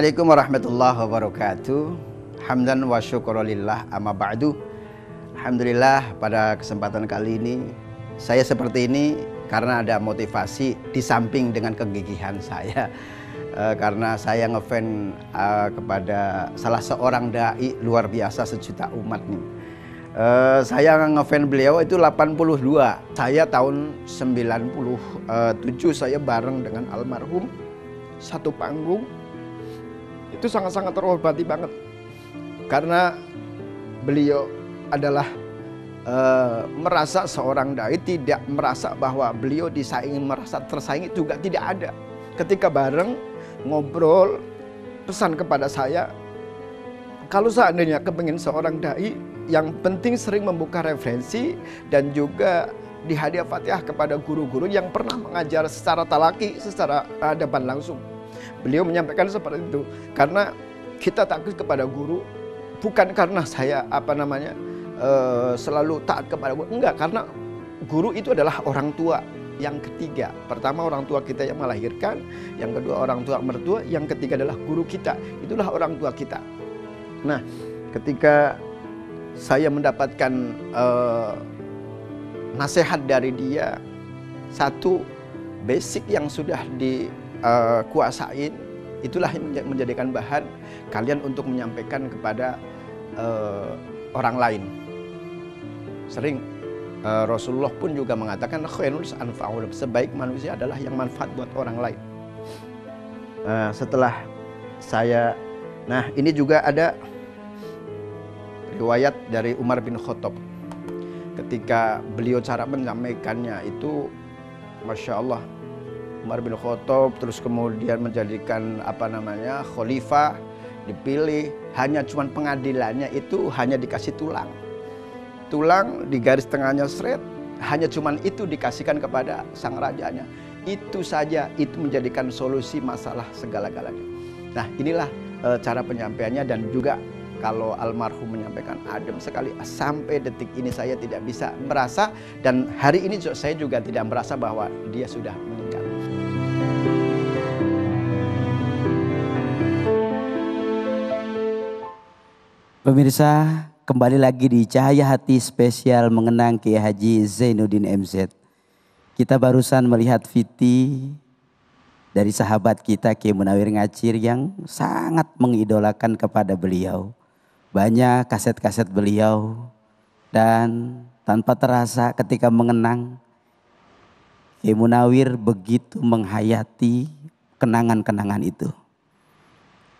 Assalamualaikum warahmatullahi wabarakatuh. Hamdan wa syukurulillah amma ba'du. Alhamdulillah pada kesempatan kali ini saya seperti ini karena ada motivasi di samping dengan kegigihan saya. E, karena saya ngefan e, kepada salah seorang dai luar biasa sejuta umat nih. E, saya ngefan beliau itu 82. Saya tahun 97 saya bareng dengan almarhum satu panggung itu sangat-sangat terobati banget karena beliau adalah e, merasa seorang dai tidak merasa bahwa beliau disaingi merasa tersaingi juga tidak ada ketika bareng ngobrol pesan kepada saya kalau seandainya kepingin seorang dai yang penting sering membuka referensi dan juga dihadiah fatihah kepada guru-guru yang pernah mengajar secara talaki secara hadapan langsung Beliau menyampaikan seperti itu karena kita takut kepada guru bukan karena saya apa namanya eh, selalu taat kepada guru enggak karena guru itu adalah orang tua yang ketiga pertama orang tua kita yang melahirkan yang kedua orang tua mertua yang ketiga adalah guru kita itulah orang tua kita nah ketika saya mendapatkan uh, nasihat dari dia satu basic yang sudah di uh, kuasain, itulah yang menjadikan bahan kalian untuk menyampaikan kepada uh, orang lain. Sering uh, Rasulullah pun juga mengatakan anfa'ul sebaik manusia adalah yang manfaat buat orang lain. Uh, setelah saya nah ini juga ada riwayat dari Umar bin Khattab ketika beliau cara menyampaikannya itu masya Allah Umar bin Khattab terus kemudian menjadikan apa namanya khalifah dipilih hanya cuman pengadilannya itu hanya dikasih tulang tulang di garis tengahnya seret hanya cuman itu dikasihkan kepada sang rajanya itu saja itu menjadikan solusi masalah segala-galanya nah inilah e, cara penyampaiannya dan juga kalau almarhum menyampaikan adem sekali sampai detik ini saya tidak bisa merasa dan hari ini saya juga tidak merasa bahwa dia sudah meninggal Pemirsa, kembali lagi di Cahaya Hati Spesial mengenang Kiai Haji Zainuddin MZ. Kita barusan melihat Viti dari sahabat kita Kiai Munawir Ngacir yang sangat mengidolakan kepada beliau. Banyak kaset-kaset beliau dan tanpa terasa ketika mengenang Kiai Munawir begitu menghayati kenangan-kenangan itu.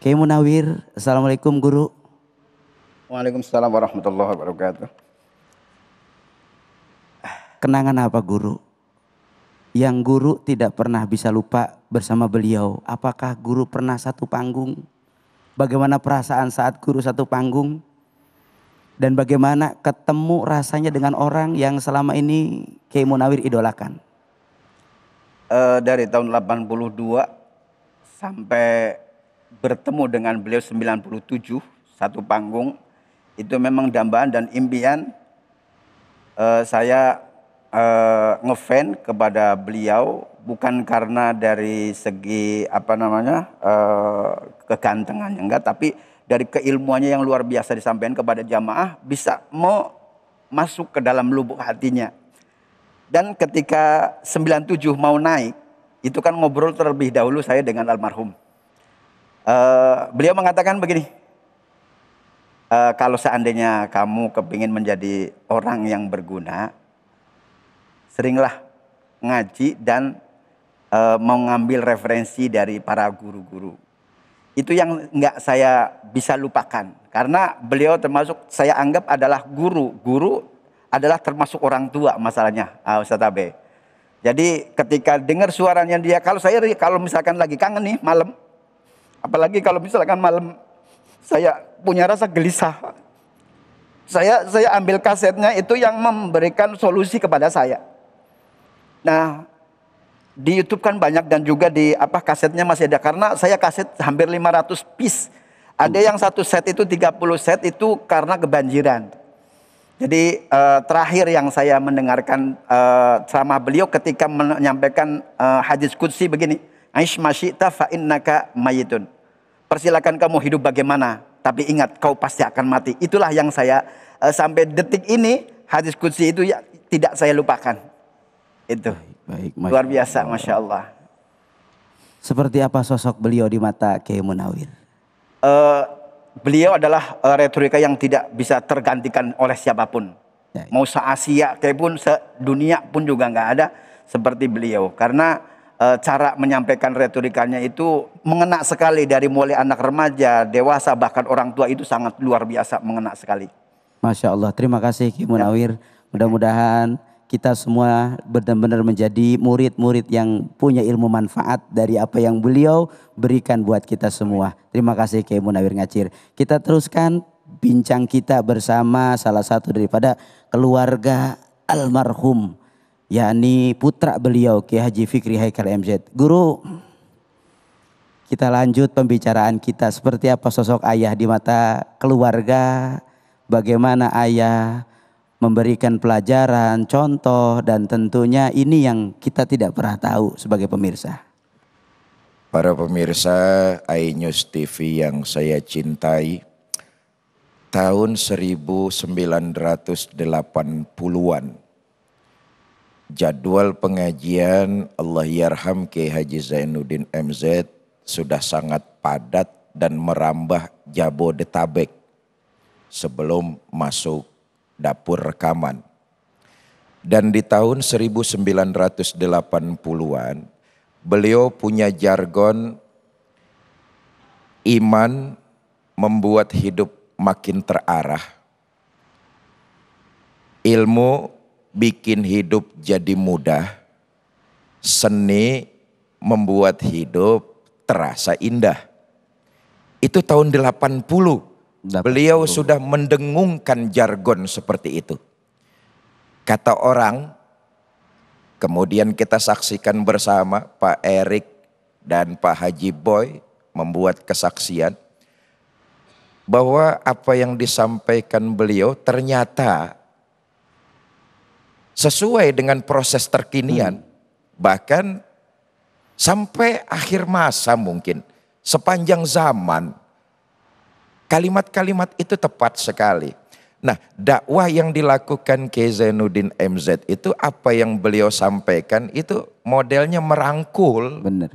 Kiai Munawir, Assalamualaikum Guru. Waalaikumsalam warahmatullahi wabarakatuh. Kenangan apa guru? Yang guru tidak pernah bisa lupa bersama beliau. Apakah guru pernah satu panggung? Bagaimana perasaan saat guru satu panggung? Dan bagaimana ketemu rasanya dengan orang yang selama ini Kiai Munawir idolakan? Uh, dari tahun 82 sampai bertemu dengan beliau 97 satu panggung itu memang dambaan dan impian uh, saya uh, ngefan kepada beliau bukan karena dari segi apa namanya uh, kegantengannya enggak tapi dari keilmuannya yang luar biasa disampaikan kepada jamaah bisa mau masuk ke dalam lubuk hatinya dan ketika 97 mau naik itu kan ngobrol terlebih dahulu saya dengan almarhum uh, beliau mengatakan begini Eh, kalau seandainya kamu kepingin menjadi orang yang berguna, seringlah ngaji dan eh, mau ngambil referensi dari para guru-guru. Itu yang nggak saya bisa lupakan karena beliau termasuk saya anggap adalah guru. Guru adalah termasuk orang tua masalahnya uh, eh, Ustaz Abe. Jadi ketika dengar suaranya dia, kalau saya kalau misalkan lagi kangen nih malam, apalagi kalau misalkan malam saya punya rasa gelisah. Saya saya ambil kasetnya itu yang memberikan solusi kepada saya. Nah, di YouTube kan banyak dan juga di apa kasetnya masih ada karena saya kaset hampir 500 piece. Ada hmm. yang satu set itu 30 set itu karena kebanjiran. Jadi uh, terakhir yang saya mendengarkan uh, ceramah beliau ketika menyampaikan uh, hadis kudsi begini, Aish masyita fa innaka mayitun. Persilakan kamu hidup bagaimana, tapi ingat kau pasti akan mati. Itulah yang saya uh, sampai detik ini hadis kudsi itu ya tidak saya lupakan. Itu. Baik, baik, Luar biasa, masya Allah. Seperti apa sosok beliau di mata Kiai Munawir? Uh, beliau adalah uh, retorika yang tidak bisa tergantikan oleh siapapun. Ya, Mau se Asia kayak pun se dunia pun juga nggak ada seperti beliau karena Eh, cara menyampaikan retorikanya itu mengena sekali dari mulai anak remaja, dewasa bahkan orang tua itu sangat luar biasa mengena sekali. Masya Allah, terima kasih Ki Munawir. Ya. Mudah-mudahan kita semua benar-benar menjadi murid-murid yang punya ilmu manfaat dari apa yang beliau berikan buat kita semua. Terima kasih Ki Munawir Ngacir. Kita teruskan bincang kita bersama salah satu daripada keluarga almarhum yakni putra beliau Ki Haji Fikri Haikal MZ. Guru, kita lanjut pembicaraan kita seperti apa sosok ayah di mata keluarga, bagaimana ayah memberikan pelajaran, contoh dan tentunya ini yang kita tidak pernah tahu sebagai pemirsa. Para pemirsa iNews TV yang saya cintai, tahun 1980-an jadwal pengajian Allah Yarham K. Haji Zainuddin MZ sudah sangat padat dan merambah Jabodetabek sebelum masuk dapur rekaman. Dan di tahun 1980-an beliau punya jargon iman membuat hidup makin terarah. Ilmu bikin hidup jadi mudah, seni membuat hidup terasa indah. Itu tahun 80. 80. Beliau sudah mendengungkan jargon seperti itu. Kata orang, kemudian kita saksikan bersama Pak Erik dan Pak Haji Boy membuat kesaksian bahwa apa yang disampaikan beliau ternyata sesuai dengan proses terkinian. Hmm. Bahkan sampai akhir masa mungkin, sepanjang zaman, kalimat-kalimat itu tepat sekali. Nah, dakwah yang dilakukan K. Zainuddin MZ itu apa yang beliau sampaikan itu modelnya merangkul. Benar.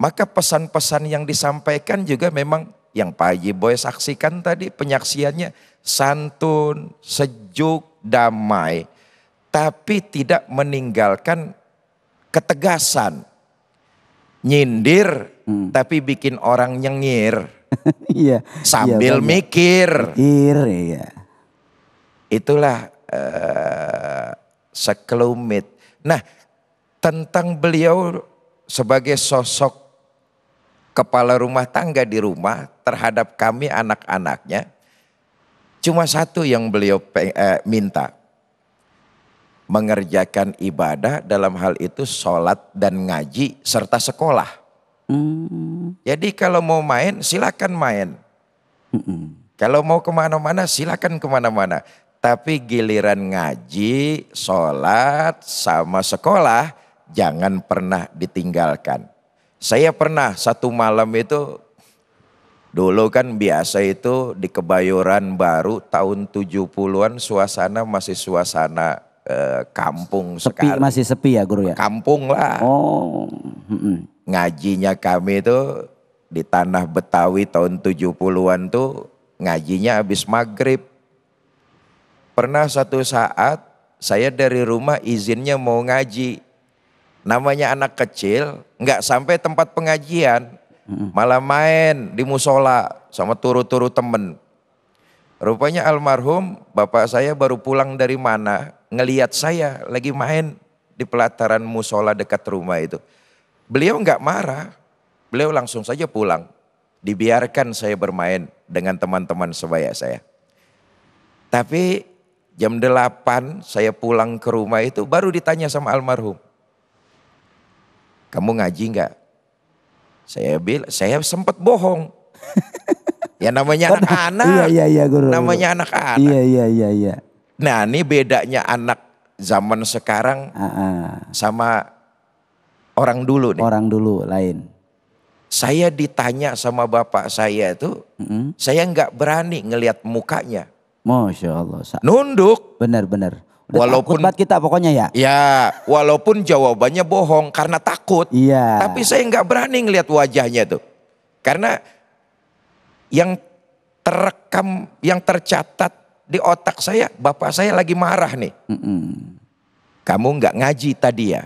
Maka pesan-pesan yang disampaikan juga memang yang Pak Haji Boy saksikan tadi penyaksiannya santun, sejuk, damai tapi tidak meninggalkan ketegasan. Nyindir hmm. tapi bikin orang nyengir. Iya, iya. Sambil iya, mikir. Mikir, iya. Itulah uh, sekelumit. Nah, tentang beliau sebagai sosok kepala rumah tangga di rumah terhadap kami anak-anaknya cuma satu yang beliau eh, minta mengerjakan ibadah dalam hal itu sholat dan ngaji serta sekolah. Mm. Jadi kalau mau main silakan main. Mm-mm. Kalau mau kemana-mana silakan kemana-mana. Tapi giliran ngaji, sholat, sama sekolah jangan pernah ditinggalkan. Saya pernah satu malam itu Dulu kan biasa itu di Kebayoran baru tahun 70-an suasana masih suasana Eh, kampung sepi, sekali. Masih sepi ya guru ya? Kampung lah. Oh. Ngajinya kami itu di tanah Betawi tahun 70-an tuh ngajinya habis maghrib. Pernah satu saat saya dari rumah izinnya mau ngaji. Namanya anak kecil, nggak sampai tempat pengajian. mm Malah main di musola sama turu-turu temen. Rupanya almarhum bapak saya baru pulang dari mana ngeliat saya lagi main di pelataran musola dekat rumah itu. Beliau nggak marah, beliau langsung saja pulang. Dibiarkan saya bermain dengan teman-teman sebaya saya. Tapi jam 8 saya pulang ke rumah itu baru ditanya sama almarhum. Kamu ngaji nggak? Saya bilang, saya sempat bohong. ya namanya anak-anak. Iya, iya, iya, guru. Namanya anak-anak. Iya, iya, iya, iya. Nah ini bedanya anak zaman sekarang -uh. sama orang dulu nih. Orang dulu lain. Saya ditanya sama bapak saya itu, mm -hmm. saya nggak berani ngelihat mukanya. Masya Allah. Nunduk. Benar-benar. Walaupun takut kita pokoknya ya. Ya, walaupun jawabannya bohong karena takut. Iya. Tapi saya nggak berani ngelihat wajahnya tuh, karena yang terekam, yang tercatat di otak saya bapak saya lagi marah nih. Mm-mm. Kamu nggak ngaji tadi ya.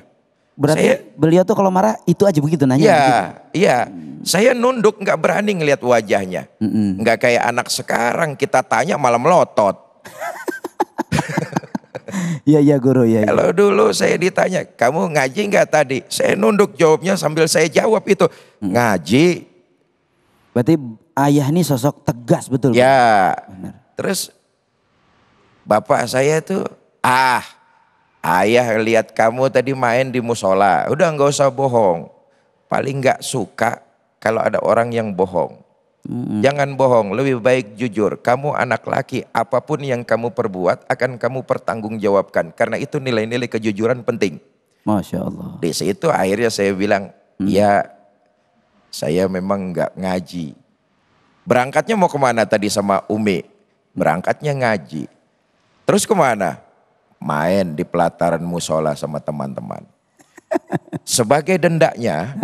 Berarti saya, beliau tuh kalau marah itu aja begitu nanya. Iya, iya. Mm. Saya nunduk nggak berani ngelihat wajahnya. Nggak kayak anak sekarang kita tanya malam lotot. Iya iya guru ya. Kalau ya. dulu saya ditanya, kamu ngaji nggak tadi? Saya nunduk jawabnya sambil saya jawab itu mm. ngaji. Berarti ayah ini sosok tegas betul. Ya. Benar. Terus bapak saya tuh ah ayah lihat kamu tadi main di musola. Udah nggak usah bohong. Paling nggak suka kalau ada orang yang bohong. hmm Jangan bohong, lebih baik jujur. Kamu anak laki, apapun yang kamu perbuat akan kamu pertanggungjawabkan. Karena itu nilai-nilai kejujuran penting. Masya Allah. Di situ akhirnya saya bilang, mm. ya saya memang nggak ngaji. Berangkatnya mau kemana tadi sama Umi? Berangkatnya ngaji. Terus kemana? Main di pelataran musola sama teman-teman. Sebagai dendaknya,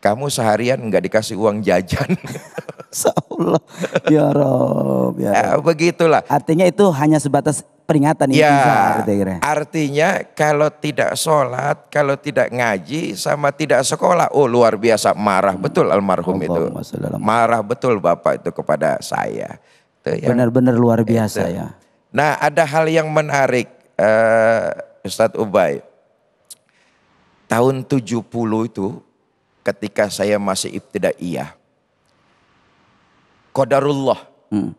kamu seharian nggak dikasih uang jajan. Allah, ya Rob, ya, ya Rob. begitulah. Artinya itu hanya sebatas peringatan ya, gitu artinya kalau tidak sholat, kalau tidak ngaji, sama tidak sekolah, oh luar biasa marah hmm. betul almarhum Allah itu, marah betul bapak itu kepada saya. Ya. Benar-benar luar biasa itu. ya. Nah ada hal yang menarik uh, Ustadz Ubay. Tahun 70 itu ketika saya masih ibtidaiyah. Kodarullah. Hmm.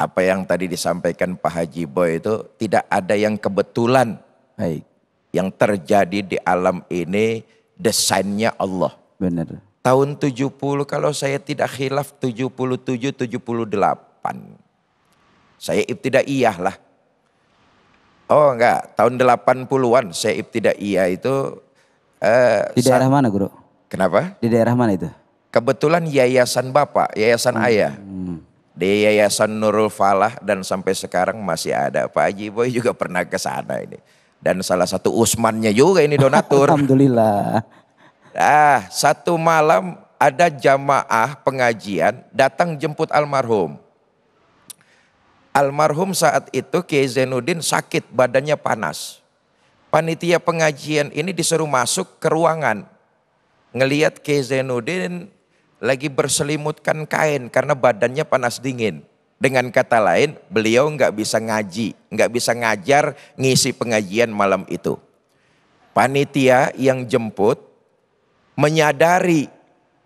Apa yang tadi disampaikan Pak Haji Boy itu tidak ada yang kebetulan. Baik. Yang terjadi di alam ini desainnya Allah. Benar. Tahun 70 kalau saya tidak khilaf 77 78. Saya ibtidaiyah lah. Oh enggak, tahun 80-an saya iya itu. Uh, Di daerah mana guru? Kenapa? Di daerah mana itu? Kebetulan yayasan bapak, yayasan hmm. ayah. Di yayasan Nurul Falah dan sampai sekarang masih ada. Pak Haji Boy juga pernah ke sana ini. Dan salah satu Usmannya juga ini donatur. Alhamdulillah. Ah, satu malam ada jamaah pengajian datang jemput almarhum. Almarhum saat itu Kiai Zainuddin sakit, badannya panas. Panitia pengajian ini disuruh masuk ke ruangan. Ngeliat Kiai Zainuddin lagi berselimutkan kain karena badannya panas dingin. Dengan kata lain, beliau nggak bisa ngaji, nggak bisa ngajar ngisi pengajian malam itu. Panitia yang jemput menyadari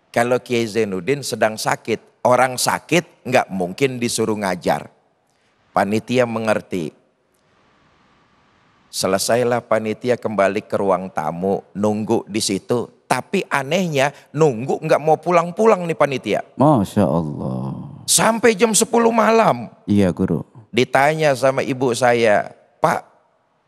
kalau Kiai Zainuddin sedang sakit. Orang sakit nggak mungkin disuruh ngajar. Panitia mengerti. Selesailah panitia kembali ke ruang tamu, nunggu di situ. Tapi anehnya nunggu nggak mau pulang-pulang nih panitia. Masya Allah. Sampai jam 10 malam. Iya guru. Ditanya sama ibu saya, Pak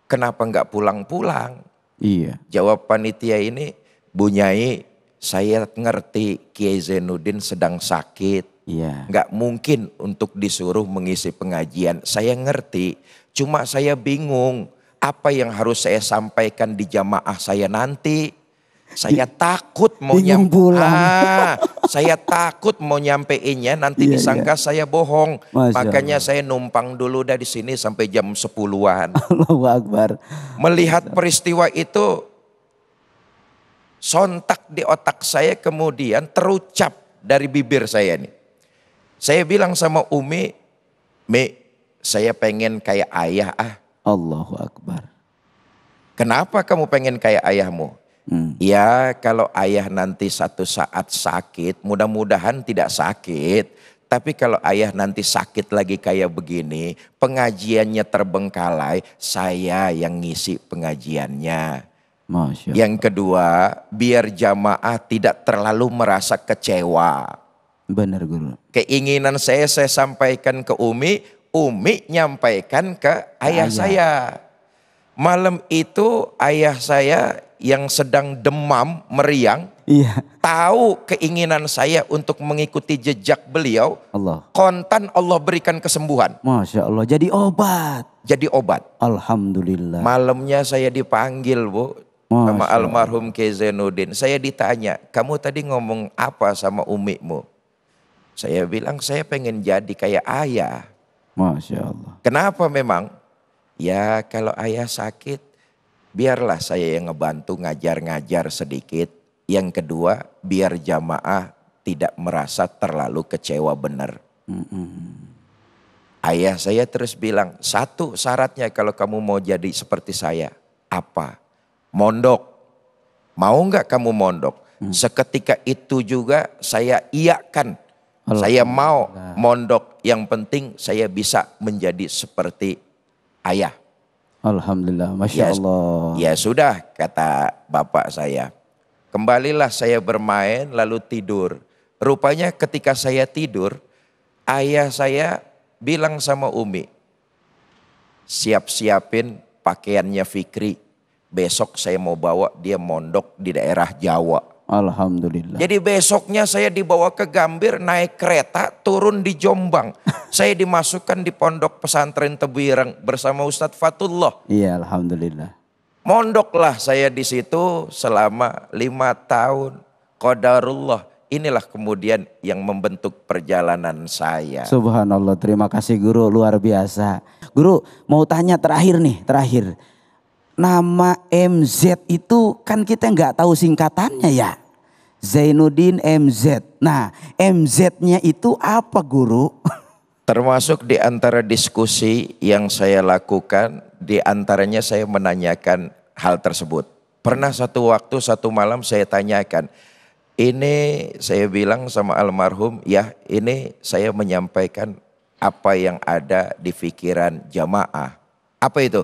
kenapa nggak pulang-pulang? Iya. Jawab panitia ini, Bunyai saya ngerti Kiai Zainuddin sedang sakit Iya. Nggak mungkin untuk disuruh mengisi pengajian. Saya ngerti, cuma saya bingung apa yang harus saya sampaikan di jamaah saya nanti. Saya takut mau nyampe. Ah, saya takut mau nyampeinnya nanti iya, disangka iya. saya bohong. Masya Makanya Allah. saya numpang dulu dari sini sampai jam sepuluhan. Allahu Akbar. Melihat peristiwa itu sontak di otak saya kemudian terucap dari bibir saya nih. Saya bilang sama Umi, Mi, saya pengen kayak ayah ah. Allahu Akbar. Kenapa kamu pengen kayak ayahmu? Hmm. Ya kalau ayah nanti satu saat sakit, mudah-mudahan tidak sakit. Tapi kalau ayah nanti sakit lagi kayak begini, pengajiannya terbengkalai, saya yang ngisi pengajiannya. Masya Allah. Yang kedua, biar jamaah tidak terlalu merasa kecewa. Benar guru. Keinginan saya saya sampaikan ke Umi, Umi nyampaikan ke ayah, ayah. saya. Malam itu ayah saya yang sedang demam meriang iya. tahu keinginan saya untuk mengikuti jejak beliau Allah kontan Allah berikan kesembuhan Masya Allah jadi obat jadi obat Alhamdulillah malamnya saya dipanggil bu Masya sama almarhum kezenudin saya ditanya kamu tadi ngomong apa sama umikmu saya bilang saya pengen jadi kayak ayah. Masya Allah. Kenapa memang? Ya kalau ayah sakit, biarlah saya yang ngebantu ngajar-ngajar sedikit. Yang kedua, biar jamaah tidak merasa terlalu kecewa benar. Mm hmm Ayah saya terus bilang, satu syaratnya kalau kamu mau jadi seperti saya, apa? Mondok. Mau nggak kamu mondok? Hmm. Seketika itu juga saya iakan Allah. Saya mau nah. mondok yang penting saya bisa menjadi seperti ayah. Alhamdulillah, masya ya, Allah. Ya sudah kata bapak saya. Kembalilah saya bermain lalu tidur. Rupanya ketika saya tidur, ayah saya bilang sama Umi, siap-siapin pakaiannya Fikri. Besok saya mau bawa dia mondok di daerah Jawa. Alhamdulillah. Jadi besoknya saya dibawa ke Gambir naik kereta turun di Jombang. saya dimasukkan di pondok pesantren Tebuireng bersama Ustadz Fatullah. Iya Alhamdulillah. Mondoklah saya di situ selama lima tahun. Qadarullah inilah kemudian yang membentuk perjalanan saya. Subhanallah terima kasih guru luar biasa. Guru mau tanya terakhir nih terakhir nama MZ itu kan kita nggak tahu singkatannya ya. Zainuddin MZ. Nah, MZ-nya itu apa guru? Termasuk di antara diskusi yang saya lakukan, di antaranya saya menanyakan hal tersebut. Pernah satu waktu, satu malam saya tanyakan, ini saya bilang sama almarhum, ya ini saya menyampaikan apa yang ada di pikiran jamaah. Apa itu?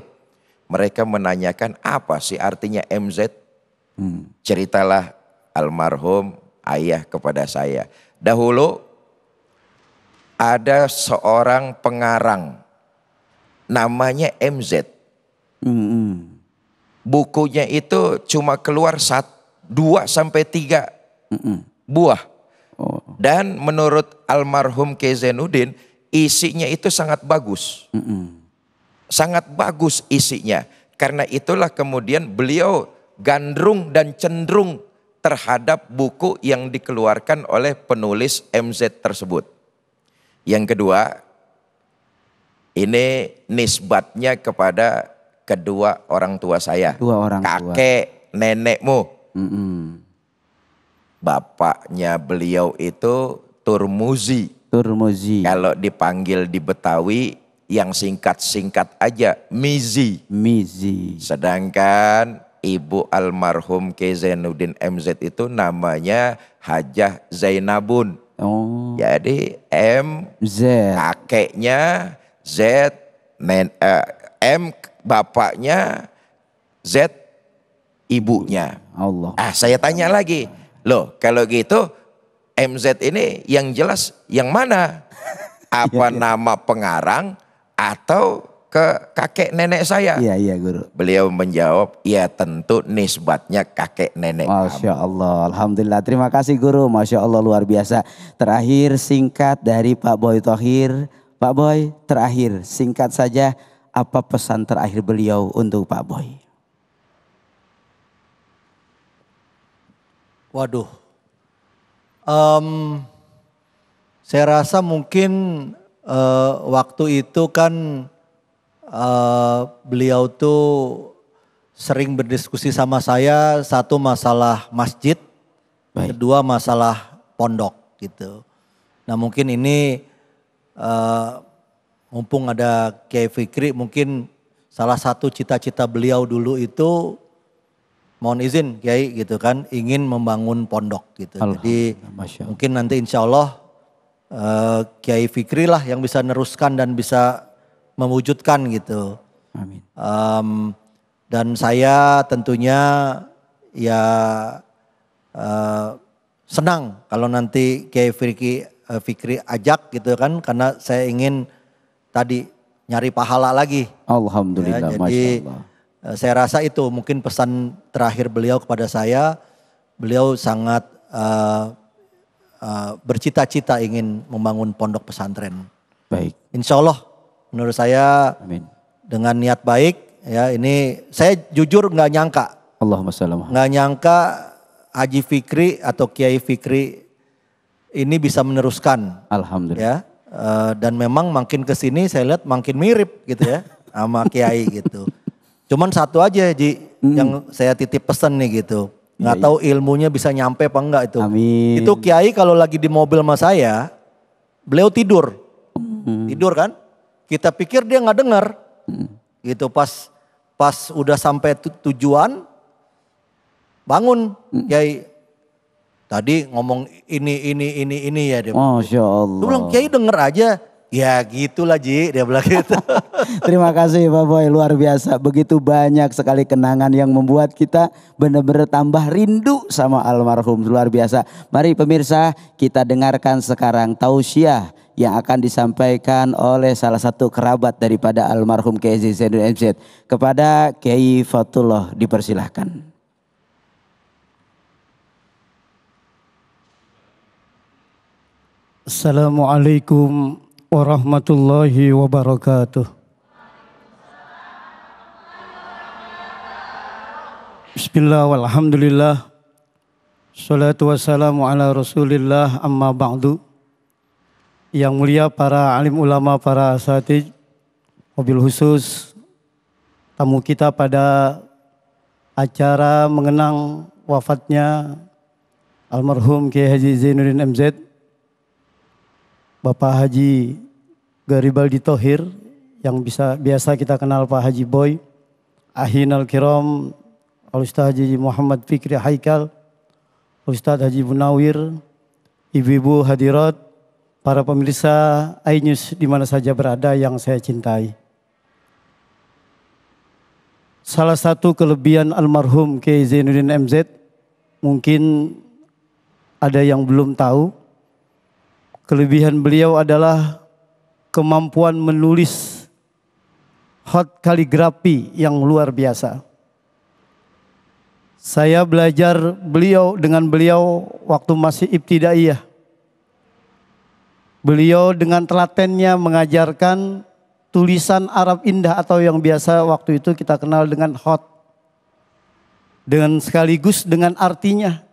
mereka menanyakan apa sih artinya MZ? Hmm. Ceritalah almarhum ayah kepada saya. Dahulu ada seorang pengarang namanya MZ. Hmm. Bukunya itu cuma keluar satu, dua sampai tiga hmm. buah. Oh. Dan menurut almarhum Kezenudin isinya itu sangat bagus. Hmm sangat bagus isinya. Karena itulah kemudian beliau gandrung dan cenderung terhadap buku yang dikeluarkan oleh penulis MZ tersebut. Yang kedua, ini nisbatnya kepada kedua orang tua saya. Dua orang Kakek, nenekmu. Mm -mm. Bapaknya beliau itu Turmuzi. Turmuzi. Kalau dipanggil di Betawi yang singkat-singkat aja Mizi. Mizi. Sedangkan ibu almarhum K. Zainuddin MZ itu namanya Hajah Zainabun. Oh. Jadi M Z kakeknya Z men uh, M bapaknya Z ibunya. Allah. Ah, saya tanya Allah. lagi. Loh, kalau gitu MZ ini yang jelas yang mana? Apa iya, iya. nama pengarang atau ke kakek nenek saya? Iya, iya guru. Beliau menjawab, ya tentu nisbatnya kakek nenek Masya kamu. Allah, Alhamdulillah. Terima kasih guru, Masya Allah luar biasa. Terakhir singkat dari Pak Boy Tohir. Pak Boy, terakhir singkat saja apa pesan terakhir beliau untuk Pak Boy? Waduh, um, saya rasa mungkin uh, waktu itu kan uh, beliau tuh sering berdiskusi sama saya satu masalah masjid, Baik. kedua masalah pondok gitu. Nah mungkin ini uh, mumpung ada Kiai Fikri mungkin salah satu cita-cita beliau dulu itu mohon izin Kiai gitu kan ingin membangun pondok gitu. Jadi mungkin nanti insya Allah Eh, Kiai Fikri lah yang bisa neruskan dan bisa mewujudkan gitu. Amin. Um, dan saya tentunya ya uh, senang kalau nanti Kiai Fikri, uh, Fikri ajak gitu kan karena saya ingin tadi nyari pahala lagi. Alhamdulillah. Ya, jadi Masya saya rasa itu mungkin pesan terakhir beliau kepada saya. Beliau sangat uh, Eh, bercita-cita ingin membangun pondok pesantren. Baik. Insya Allah menurut saya Amin. dengan niat baik ya ini saya jujur nggak nyangka. Allahumma salam. Nggak nyangka Haji Fikri atau Kiai Fikri ini bisa meneruskan. Alhamdulillah. Ya, uh, dan memang makin kesini saya lihat makin mirip gitu ya sama Kiai gitu. Cuman satu aja Ji mm. yang saya titip pesan nih gitu nggak iya, iya. tahu ilmunya bisa nyampe apa enggak itu. Amin. Itu kiai kalau lagi di mobil sama saya, beliau tidur. Hmm. Tidur kan? Kita pikir dia nggak dengar. Hmm. Gitu pas pas udah sampai tujuan bangun hmm. kiai tadi ngomong ini ini ini ini ya dia. Masya Allah. Dia bilang kiai denger aja Ya gitulah Ji, dia bilang gitu. Terima kasih Pak Boy, luar biasa. Begitu banyak sekali kenangan yang membuat kita benar-benar tambah rindu sama almarhum. Luar biasa. Mari pemirsa kita dengarkan sekarang tausiah yang akan disampaikan oleh salah satu kerabat daripada almarhum KZ Zainul MZ kepada Kiai Fatullah dipersilahkan. Assalamualaikum warahmatullahi wabarakatuh. Bismillah walhamdulillah. Salatu wassalamu ala rasulillah amma ba'du. Yang mulia para alim ulama, para asatid, mobil khusus, tamu kita pada acara mengenang wafatnya almarhum Kiai Haji Zainuddin MZ Bapak Haji Garibaldi Tohir yang bisa biasa kita kenal Pak Haji Boy, Ahin Al Kiram, Al Ustaz Haji Muhammad Fikri Haikal, Ustaz Haji Bunawir, ibu-ibu hadirat, para pemirsa iNews di mana saja berada yang saya cintai. Salah satu kelebihan almarhum Kiai Zainuddin MZ mungkin ada yang belum tahu Kelebihan beliau adalah kemampuan menulis hot kaligrafi yang luar biasa. Saya belajar beliau dengan beliau waktu masih ibtidaiyah. Beliau dengan telatennya mengajarkan tulisan Arab Indah atau yang biasa waktu itu kita kenal dengan hot. Dengan sekaligus dengan artinya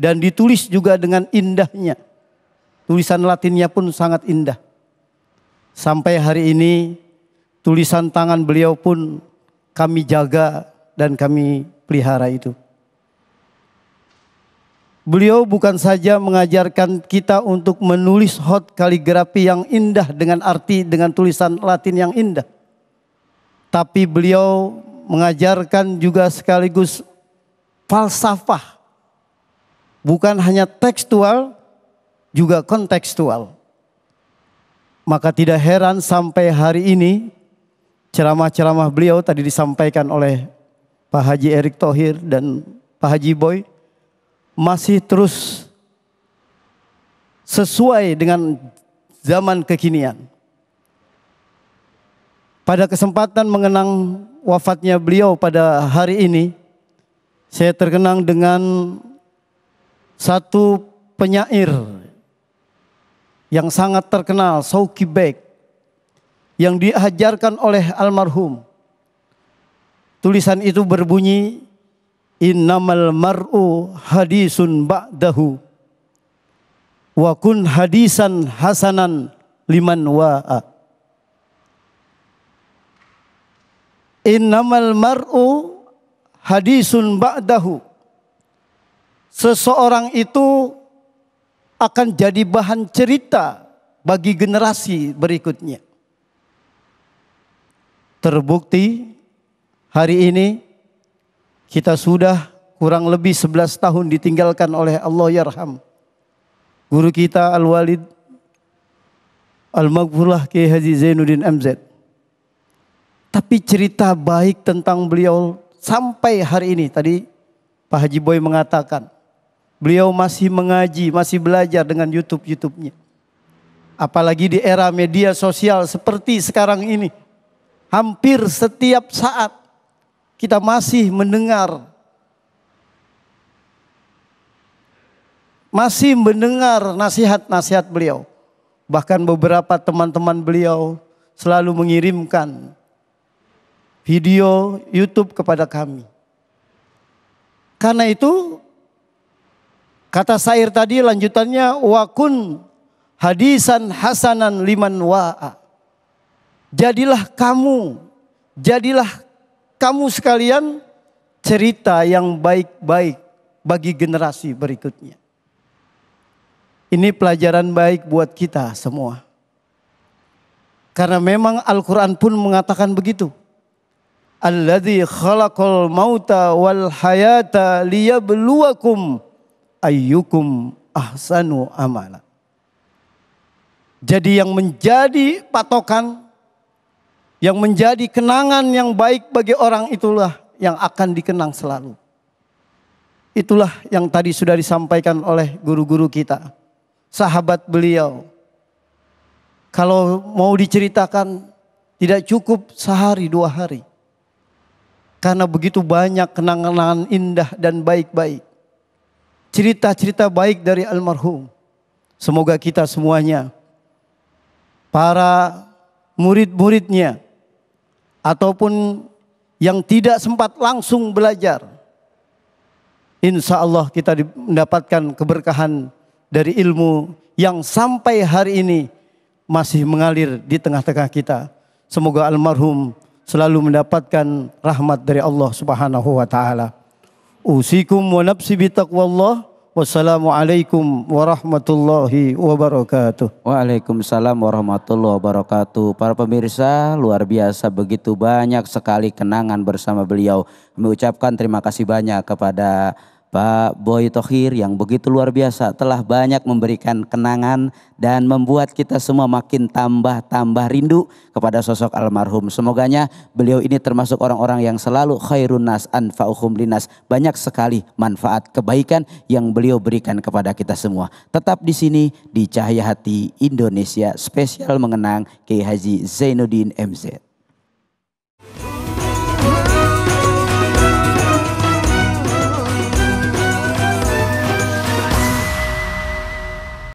dan ditulis juga dengan indahnya. Tulisan Latinnya pun sangat indah. Sampai hari ini tulisan tangan beliau pun kami jaga dan kami pelihara itu. Beliau bukan saja mengajarkan kita untuk menulis hot kaligrafi yang indah dengan arti dengan tulisan Latin yang indah. Tapi beliau mengajarkan juga sekaligus falsafah. Bukan hanya tekstual juga kontekstual. Maka tidak heran sampai hari ini ceramah-ceramah beliau tadi disampaikan oleh Pak Haji Erick Thohir dan Pak Haji Boy masih terus sesuai dengan zaman kekinian. Pada kesempatan mengenang wafatnya beliau pada hari ini, saya terkenang dengan satu penyair yang sangat terkenal, Sauki Beg, yang diajarkan oleh almarhum. Tulisan itu berbunyi, Innamal mar'u hadisun ba'dahu, wa kun hadisan hasanan liman wa'a. Innamal mar'u hadisun ba'dahu. Seseorang itu akan jadi bahan cerita bagi generasi berikutnya. Terbukti hari ini kita sudah kurang lebih 11 tahun ditinggalkan oleh Allah Yarham. Guru kita Al-Walid al maghfurullah Kiai Haji Zainuddin MZ. Tapi cerita baik tentang beliau sampai hari ini tadi Pak Haji Boy mengatakan Beliau masih mengaji, masih belajar dengan YouTube-YouTube-nya. Apalagi di era media sosial seperti sekarang ini. Hampir setiap saat kita masih mendengar masih mendengar nasihat-nasihat beliau. Bahkan beberapa teman-teman beliau selalu mengirimkan video YouTube kepada kami. Karena itu Kata sair tadi lanjutannya wakun hadisan hasanan liman wa'a. Jadilah kamu, jadilah kamu sekalian cerita yang baik-baik bagi generasi berikutnya. Ini pelajaran baik buat kita semua. Karena memang Al-Quran pun mengatakan begitu. Alladhi khalaqal mauta wal hayata liyabluwakum ayyukum ahsanu amala. Jadi yang menjadi patokan, yang menjadi kenangan yang baik bagi orang itulah yang akan dikenang selalu. Itulah yang tadi sudah disampaikan oleh guru-guru kita, sahabat beliau. Kalau mau diceritakan tidak cukup sehari dua hari. Karena begitu banyak kenangan indah dan baik-baik cerita-cerita baik dari almarhum. Semoga kita semuanya, para murid-muridnya, ataupun yang tidak sempat langsung belajar, insya Allah kita mendapatkan keberkahan dari ilmu yang sampai hari ini masih mengalir di tengah-tengah kita. Semoga almarhum selalu mendapatkan rahmat dari Allah Subhanahu wa taala. Usikum wa nafsi bitaqwallah. Wassalamualaikum warahmatullahi wabarakatuh. Waalaikumsalam warahmatullahi wabarakatuh. Para pemirsa, luar biasa begitu banyak sekali kenangan bersama beliau. Mengucapkan terima kasih banyak kepada Pak Boy Tohir yang begitu luar biasa telah banyak memberikan kenangan dan membuat kita semua makin tambah-tambah rindu kepada sosok almarhum. Semoganya beliau ini termasuk orang-orang yang selalu khairun nas anfa'uhum linas. Banyak sekali manfaat kebaikan yang beliau berikan kepada kita semua. Tetap di sini di Cahaya Hati Indonesia spesial mengenang Kiai Haji Zainuddin MZ.